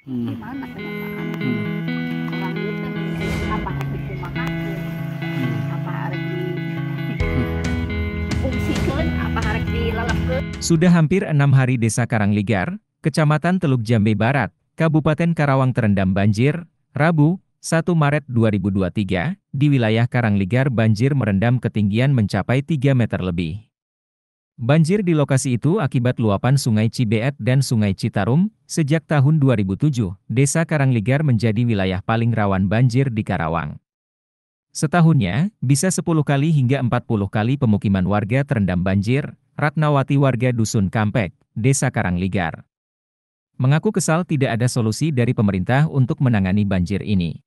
Hmm. sudah hampir enam hari desa Karangligar Kecamatan Teluk Jambe Barat, Kabupaten Karawang terendam banjir, Rabu, 1 Maret 2023, di wilayah Karangligar banjir merendam ketinggian mencapai 3 meter lebih. Banjir di lokasi itu akibat luapan Sungai Cibeet dan Sungai Citarum. Sejak tahun 2007, Desa Karangligar menjadi wilayah paling rawan banjir di Karawang. Setahunnya, bisa 10 kali hingga 40 kali pemukiman warga terendam banjir, Ratnawati warga Dusun Kampek, Desa Karangligar. Mengaku kesal tidak ada solusi dari pemerintah untuk menangani banjir ini.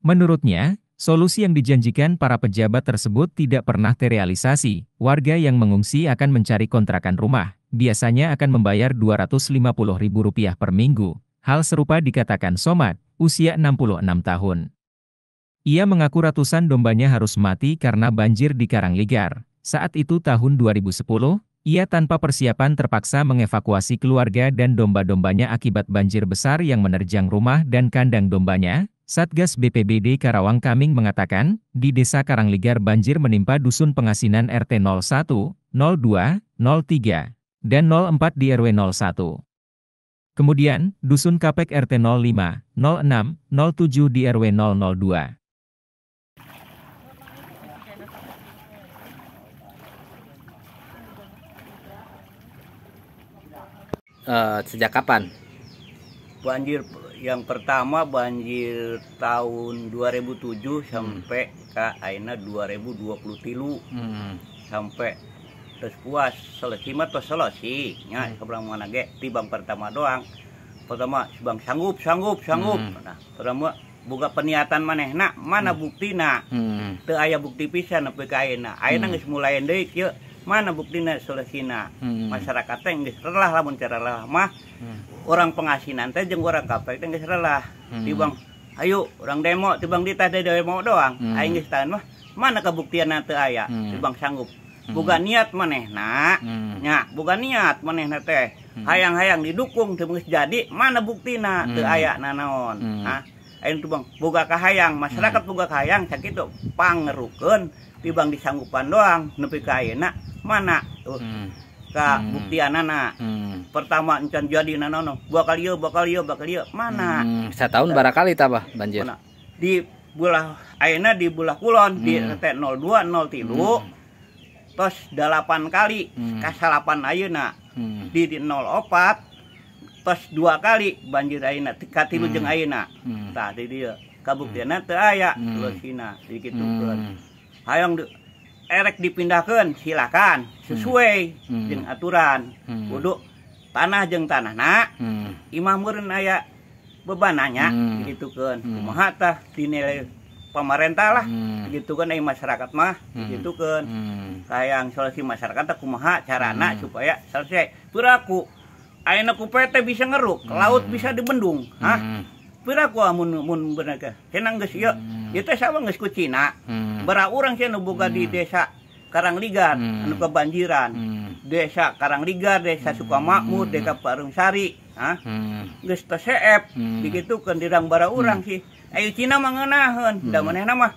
Menurutnya, Solusi yang dijanjikan para pejabat tersebut tidak pernah terrealisasi. Warga yang mengungsi akan mencari kontrakan rumah, biasanya akan membayar Rp250.000 per minggu. Hal serupa dikatakan Somad, usia 66 tahun. Ia mengaku ratusan dombanya harus mati karena banjir di Karangligar. Saat itu tahun 2010, ia tanpa persiapan terpaksa mengevakuasi keluarga dan domba-dombanya akibat banjir besar yang menerjang rumah dan kandang dombanya, Satgas BPBD Karawang Kaming mengatakan, di Desa Karangligar banjir menimpa Dusun Pengasinan RT 01, 02, 03, dan 04 di RW 01. Kemudian, Dusun Kapek RT 05, 06, 07 di RW 002. Uh, sejak kapan? Banjir yang pertama banjir tahun 2007 hmm. sampai ke aina 2020 tilu hmm. sampai terus puas selesai mah selesai nya hmm. sebelah mana ge tibang pertama doang pertama bang sanggup sanggup sanggup hmm. nah pertama buka peniatan mana nak mana hmm. bukti nak hmm. ayah bukti pisan tapi ke aina aina hmm. mulai deui mana buktinya selesina hmm. masyarakat yang relah lah cara lah mah hmm. orang pengasinan teh jeung orang kapek teh geus relah hmm. tibang ayo orang demo tibang ditah teh demo doang hmm. aing geus mah mana kebuktian nanti ayah hmm. tibang sanggup hmm. bukan niat mana hmm. ya bukan niat mana teh hmm. hayang-hayang didukung teu jadi mana buktinya hmm. teu aya nanaon hmm. Nah, Bang buka Kahayang masyarakat hmm. buka Hayang sakit tuh pangerukan, tibang disanggupan doang nepi kaak mana tuh hmm. Ka hmm. buktian anak pertama encan jadi nanono buka kali bakal bakal mana Satu tahun kali tabah banjir di bulah Aina di bulah Kulon di RT 0203 tos 8 kali kasalapan Ayeuna di 04 pas dua kali banjir Aina tika lu hmm. jeng Aina hmm. tah di dia kabuktiana hmm. teu aya hmm. losina sedikit gitu, hmm. hayang erek dipindahkan silakan hmm. sesuai hmm. aturan hmm. kudu tanah jeng tanah nak hmm. imah meureun aya bebanannya hmm. kan hmm. kumaha tah dinilai pemerintah lah hmm. gitu kan eh, masyarakat mah hmm. gitu kan hmm. kayak solusi masyarakat kumaha carana hmm. supaya selesai turaku Aina ku bisa ngeruk, hmm. laut bisa dibendung. Hah? Hmm. Pira ku amun mun bener ke? Cenah geus ieu. Ya, hmm. Ieu ya teh sama geus ku Cina. Hmm. Bara urang cenah boga hmm. di desa Karangligan hmm. anu kebanjiran. Hmm. Desa Karangligan, Desa Sukamakmur, hmm. Desa hmm. Sari, hah? Hmm. Geus TCF, hmm. begitu kan dirang bara urang hmm. sih. Ayo Cina mangenaheun, hmm. da manehna mah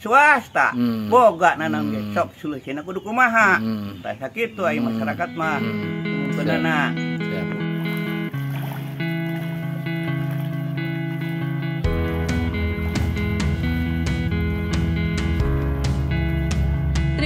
swasta hmm. boga nanam hmm. sok cina kudu kumaha hmm. tak sakit tuh ayo masyarakat mah hmm. benar